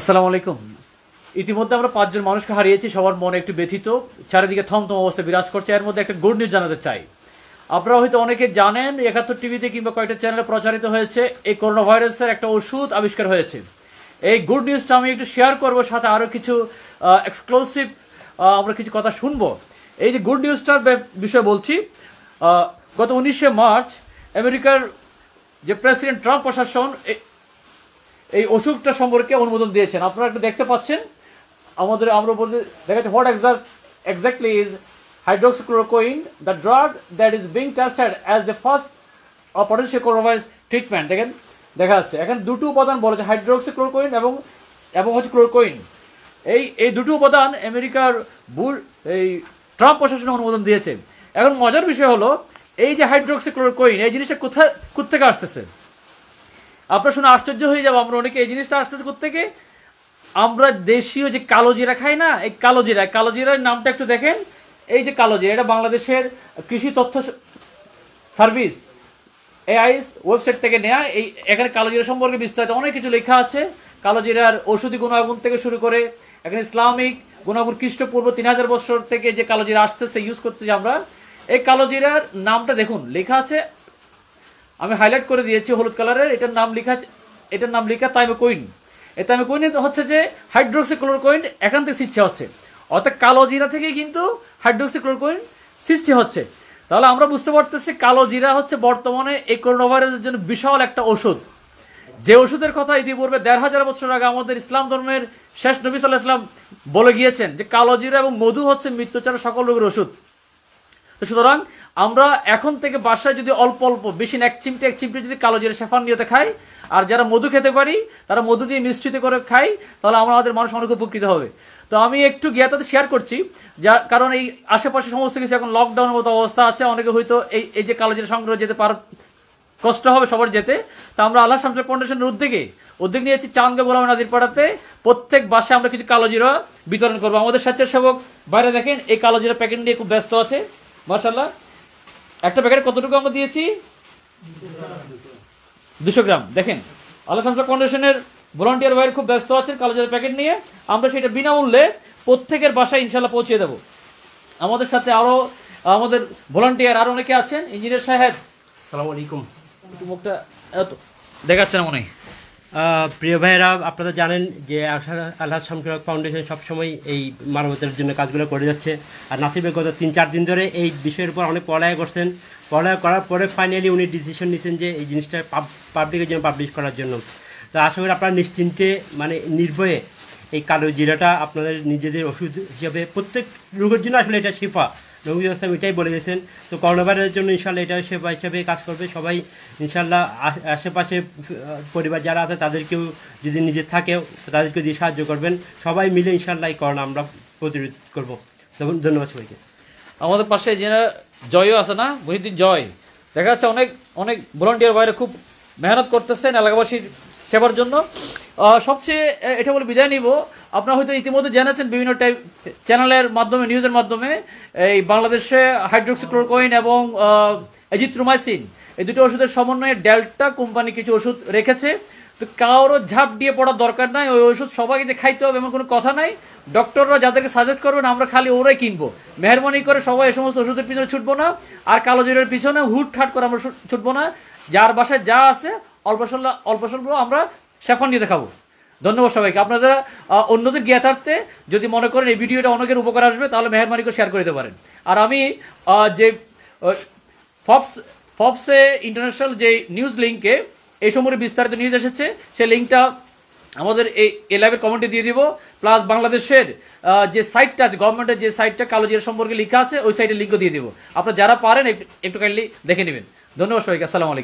আসসালামু আলাইকুম ইতিমধ্যে আমরা পাঁচজন মানুষকে হারিয়েছি সবার মনে একটু ব্যথিত চারিদিকে থমথম অবস্থা বিরাজ করছে এর মধ্যে একটা গুড নিউজ জানাতে চাই আপনারা হয়তো অনেকে জানেন একাত্তর টিভিতে কিংবা কয়েকটা চ্যানেলে প্রচারিত হয়েছে এই করোনা ভাইরাসের একটা ওষুধ আবিষ্কার হয়েছে এই গুড নিউজটা আমি একটু শেয়ার করব সাথে আরও কিছু এক্সক্লুসিভ আমরা কিছু কথা শুনবো এই যে গুড নিউজটার বিষয়ে বলছি গত উনিশে মার্চ আমেরিকার যে প্রেসিডেন্ট ট্রাম্প প্রশাসন এই অসুখটা সম্পর্কে অনুমোদন দিয়েছেন আপনারা একটু দেখতে পাচ্ছেন আমাদের আমরা বলতে দেখা যাচ্ছে what exact exactly is hydroxychloroquine the drug that is being tested as the first or potential treatment দেখেন দেখা যাচ্ছে এখানে দুটো উপাদান বলেছে হাইড্রোক্সিক্লোরোকোইন এবং এবং হচ্ছে ক্লোরোকোইন এই এই দুটো উপাদান আমেরিকার বুর এই ট্রাম্প প্রশাসনে অনুমোদন দিয়েছে এখন মজার বিষয় হলো এই যে হাইড্রোক্সিক্লোরোকোইন এই জিনিসটা কোথায় কোথা থেকে আসতেছে আপনার শুনে আশ্চর্য হয়ে যাবো আমরা অনেকে এই জিনিসটা আশ্চর্য থেকে আমরা দেশীয় যে কালো জিরা খাই না এই কালো জিরা কালো জিরার নামটা একটু দেখেন এই যে কালো জিরা এটা বাংলাদেশের কৃষি তথ্য সার্ভিস এআইস ওয়েবসাইট থেকে নেয়া এই এখানে কালো জিরা সম্পর্কে বিস্তারিত অনেক কিছু লেখা আছে কালো জিরার ঔষধি গুণাগুণ থেকে শুরু করে এখানে ইসলামিক গুণাগুণ খ্রিস্টপূর্ব তিন হাজার বছর থেকে যে কালো জিরা আসতেছে ইউজ করতেছি আমরা এই কালো জিরার নামটা দেখুন লেখা আছে আমি হাইলাইট করে দিয়েছি হলুদ কালারের এটার নাম লেখা এটার নাম লেখা তাইমোকোইন এই কোইন হচ্ছে যে হাইড্রোক্সিক্লোরোকোইন এখান থেকে সৃষ্টি হচ্ছে অর্থাৎ কালো জিরা থেকে কিন্তু হাইড্রোক্সিক্লোরোকোইন সৃষ্টি হচ্ছে তাহলে আমরা বুঝতে পারতেছি কালো জিরা হচ্ছে বর্তমানে এই করোনা ভাইরাসের জন্য বিশাল একটা ওষুধ যে ওষুধের কথা ইতিপূর্বে দেড় হাজার বছর আগে আমাদের ইসলাম ধর্মের শেষ নবী সাল্লাহ ইসলাম বলে গিয়েছেন যে কালো জিরা এবং মধু হচ্ছে মৃত্যুচার সকল রোগের ওষুধ তো সুতরাং আমরা এখন থেকে বাসায় যদি অল্প অল্প বেশি এক চিমটে এক চিমটে যদি কালো জিরা শেফান নিয়ে খাই আর যারা মধু খেতে পারি তারা মধু দিয়ে মিশ্রিত করে খাই তাহলে আমরা আমাদের মানুষ অনেক উপকৃত হবে তো আমি একটু জ্ঞাতাতে শেয়ার করছি যার কারণ এই আশেপাশে সমস্ত কিছু এখন লকডাউনের মতো অবস্থা আছে অনেকে হয়তো এই এই যে কালো জিরে সংগ্রহ যেতে পার কষ্ট হবে সবার যেতে তো আমরা আল্লাহ শামসুল ফাউন্ডেশনের উদ্যোগে উদ্যোগ নিয়েছি চাঁদগা গোলাম নাজির পাড়াতে প্রত্যেক বাসে আমরা কিছু কালো জিরা বিতরণ করবো আমাদের স্বেচ্ছাসেবক বাইরে দেখেন এই কালো জিরা প্যাকেট নিয়ে খুব ব্যস্ত আছে মার্শাল্লাহ একটা প্যাকেটে কতটুকু আমরা দিয়েছি দুশো গ্রাম দেখেন আল্লাহ শামসা ফাউন্ডেশনের ভলান্টিয়ার ভাইয়ের খুব ব্যস্ত আছেন কালোজার প্যাকেট নিয়ে আমরা সেটা বিনামূল্যে প্রত্যেকের বাসায় ইনশাল্লাহ পৌঁছে দেব আমাদের সাথে আরও আমাদের ভলান্টিয়ার আরও অনেকে আছেন ইঞ্জিনিয়ার সাহেব সালাম আলাইকুম মুখটা দেখাচ্ছে না মনে হয় প্রিয় ভাইয়েরা আপনারা জানেন যে আল্লাহ শামকিরক ফাউন্ডেশন সবসময় এই মানবতার জন্য কাজগুলো করে যাচ্ছে আর নাসিবে গত তিন চার দিন ধরে এই বিষয়ের উপর অনেক পড়ায় করছেন পড়ায় করার পরে ফাইনালি উনি ডিসিশন নিয়েছেন যে এই জিনিসটা পাবলিকের জন্য পাবলিশ করার জন্য তো আশা করি আপনারা নিশ্চিন্তে মানে নির্ভয়ে এই কালো জিরাটা আপনাদের নিজেদের ওষুধ হিসাবে প্রত্যেক রোগের জন্য আসলে এটা শিফা রোগী ব্যবস্থা এটাই বলে গেছেন তো করোনা ভাইরাসের জন্য ইনশাল্লাহ এটা সেবা হিসাবে কাজ করবে সবাই ইনশাল্লাহ আশেপাশে পরিবার যারা আছে তাদেরকেও যদি নিজে থাকে তাদেরকে দিয়ে সাহায্য করবেন সবাই মিলে ইনশাল্লাহ এই করোনা আমরা প্রতিরোধ করবো ধন্যবাদ সবাইকে আমাদের পাশে যারা জয়ও আছে না বহুদিন জয় দেখা যাচ্ছে অনেক অনেক ভলান্টিয়ার বাইরে খুব মেহনত করতেছেন এলাকাবাসীর সেবার জন্য সবচেয়ে এটা বলে বিদায় নিব আপনারা হয়তো ইতিমধ্যে জেনেছেন বিভিন্ন টাইপ চ্যানেলের মাধ্যমে নিউজের মাধ্যমে এই বাংলাদেশে হাইড্রোক্সিক্লোরকোইন এবং এজিথ্রোমাইসিন এই দুটো ওষুধের সমন্বয়ে ডেল্টা কোম্পানি কিছু ওষুধ রেখেছে তো কারোর ঝাঁপ দিয়ে পড়ার দরকার নাই ওই ওষুধ সবাইকে যে খাইতে হবে এমন কোনো কথা নাই ডক্টররা যাদেরকে সাজেস্ট করবেন আমরা খালি ওরাই কিনবো মেহরবানি করে সবাই এই সমস্ত ওষুধের পিছনে ছুটবো না আর কালো জিরের পিছনে হুট ঠাট করে আমরা ছুটবো না যার বাসায় যা আছে অল্প স্বল্প অল্প স্বল্প আমরা শেফান নিতে খাবো ধন্যবাদ সবাইকে আপনারা অন্যদের জ্ঞাতার্থে যদি মনে করেন এই ভিডিওটা অনেকের উপকার আসবে তাহলে মেহরবানি শেয়ার করে দিতে পারেন আর আমি যে ফপস ফপসে ইন্টারন্যাশনাল যে নিউজ লিঙ্কে এই সময় বিস্তারিত নিউজ এসেছে সেই লিঙ্কটা আমাদের এই এলাইভের কমেন্টে দিয়ে দিব প্লাস বাংলাদেশের যে সাইটটা আছে গভর্নমেন্টের যে সাইটটা কালো যে সম্পর্কে লেখা আছে ওই সাইটের লিঙ্কও দিয়ে দিব আপনারা যারা পারেন একটু কাইন্ডলি দেখে নেবেন ধন্যবাদ সবাইকে আসসালামু আলাইকুম